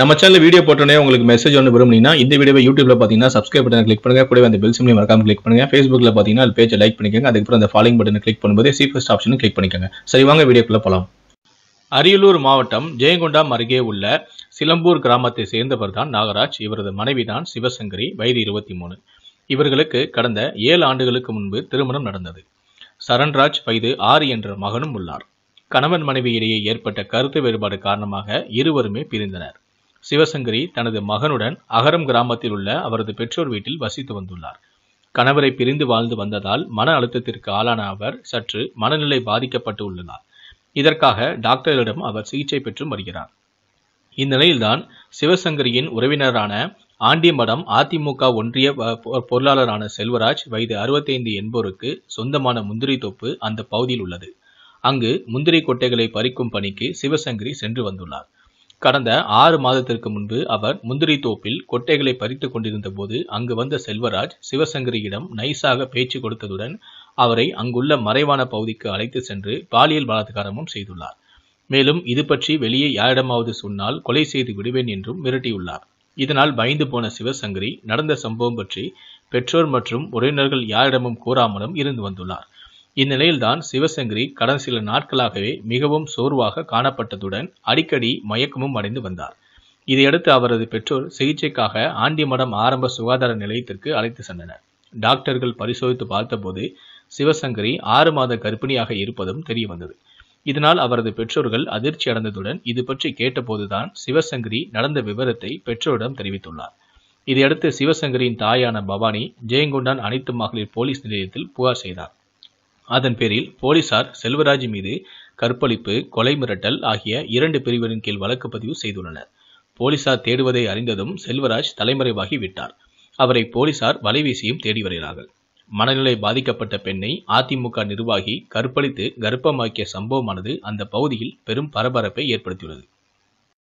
நம்ம channel video போட்டோன்னே உங்களுக்கு மெசேஜ் ஒன்று விரும்புனீங்கன்னா இந்த வீடியோ யூடியூப்ல பார்த்தீங்கன்னா சப்ஸ்கிரைப் பண்ணி கிளிக் பண்ணுங்க கூட அந்த பெல் சிம்லி மறக்காம கிளிக் பண்ணுங்க ஃபேஸ்புக்கில் பார்த்தீங்கன்னா பேஜ் லைக் பண்ணிக்கோங்க அதுக்கப்புறம் அந்த ஃபாலோயிங் பட்டன் கிளிக் பண்ணும்போது சி ஃபஸ்ட் ஆப்ஷனும் கிளிக் பண்ணிக்கோங்க சரி வாங்க வீடியோக்குள்ள போகலாம் அரியலூர் மாவட்டம் ஜெயங்கொண்டாம் அருகே உள்ள சிலம்பூர் கிராமத்தை சேர்ந்தவர் தான் நாகராஜ் இவரது மனைவி தான் சிவசங்கரி வயது இருபத்தி மூணு இவர்களுக்கு கடந்த ஏழு ஆண்டுகளுக்கு முன்பு திருமணம் நடந்தது சரண்ராஜ் வயது ஆறு என்ற மகனும் உள்ளார் கணவன் மனைவி இடையே ஏற்பட்ட கருத்து வேறுபாடு காரணமாக இருவருமே பிரிந்தனர் சிவசங்கரி தனது மகனுடன் அகரம் கிராமத்தில் உள்ள அவரது பெற்றோர் வீட்டில் வசித்து வந்துள்ளார் கணவரை பிரிந்து வாழ்ந்து வந்ததால் மன அழுத்தத்திற்கு ஆளான அவர் சற்று மனநிலை பாதிக்கப்பட்டு உள்ளார் இதற்காக டாக்டர்களிடம் அவர் சிகிச்சை பெற்றும் வருகிறார் இந்நிலையில்தான் சிவசங்கரியின் உறவினரான ஆண்டிமடம் அதிமுக ஒன்றிய பொருளாளரான செல்வராஜ் வயது அறுபத்தைந்து என்போருக்கு சொந்தமான முந்திரி தொப்பு அந்த பகுதியில் உள்ளது அங்கு முந்திரி கொட்டைகளை பறிக்கும் பணிக்கு சிவசங்கரி சென்று வந்துள்ளார் கடந்த ஆறு மாதத்திற்கு முன்பு அவர் முந்திரி தோப்பில் கொட்டைகளை பறித்துக் கொண்டிருந்த போது அங்கு வந்த செல்வராஜ் சிவசங்கரியிடம் நைஸாக பேச்சு கொடுத்ததுடன் அவரை அங்குள்ள மறைவான பகுதிக்கு அழைத்து சென்று பாலியல் பலாத்காரமும் செய்துள்ளார் மேலும் இது பற்றி வெளியே யாரிடமாவது சொன்னால் கொலை செய்து விடுவேன் என்றும் மிரட்டியுள்ளார் இதனால் பயந்து போன சிவசங்கரி நடந்த சம்பவம் பற்றி பெற்றோர் மற்றும் உறவினர்கள் யாரிடமும் கூறாமலும் இருந்து வந்துள்ளார் இந்நிலையில்தான் சிவசங்கரி கடந்த சில நாட்களாகவே மிகவும் சோர்வாக காணப்பட்டதுடன் அடிக்கடி மயக்கமும் அடைந்து வந்தார் இதையடுத்து அவரது பெற்றோர் சிகிச்சைக்காக ஆண்டிமடம் ஆரம்ப சுகாதார நிலையத்திற்கு அழைத்து சென்றனர் டாக்டர்கள் பரிசோதித்து பார்த்தபோது சிவசங்கரி ஆறு மாத கர்ப்பிணியாக இருப்பதும் தெரிய வந்தது இதனால் அவரது பெற்றோர்கள் அதிர்ச்சி அடைந்ததுடன் இது பற்றி கேட்டபோதுதான் சிவசங்கரி நடந்த விவரத்தை பெற்றோரிடம் தெரிவித்துள்ளார் இதையடுத்து சிவசங்கரியின் தாயான பவானி ஜெயங்கொண்டான் அனைத்து மகளிர் போலீஸ் நிலையத்தில் புகார் செய்தார் அதன் பேரில் போலீசார் செல்வராஜ் மீது கற்பழிப்பு கொலை மிரட்டல் ஆகிய இரண்டு பிரிவுகளின் கீழ் வழக்கு பதிவு செய்துள்ளனர் போலீசார் தேடுவதை அறிந்ததும் செல்வராஜ் தலைமறைவாகி விட்டார் அவரை போலீசார் வலைவீசியும் தேடி வருகிறார்கள் மனநிலை பாதிக்கப்பட்ட பெண்ணை அதிமுக நிர்வாகி கற்பழித்து கர்ப்பமாக்கிய சம்பவமானது அந்த பகுதியில் பெரும் பரபரப்பை ஏற்படுத்தியுள்ளது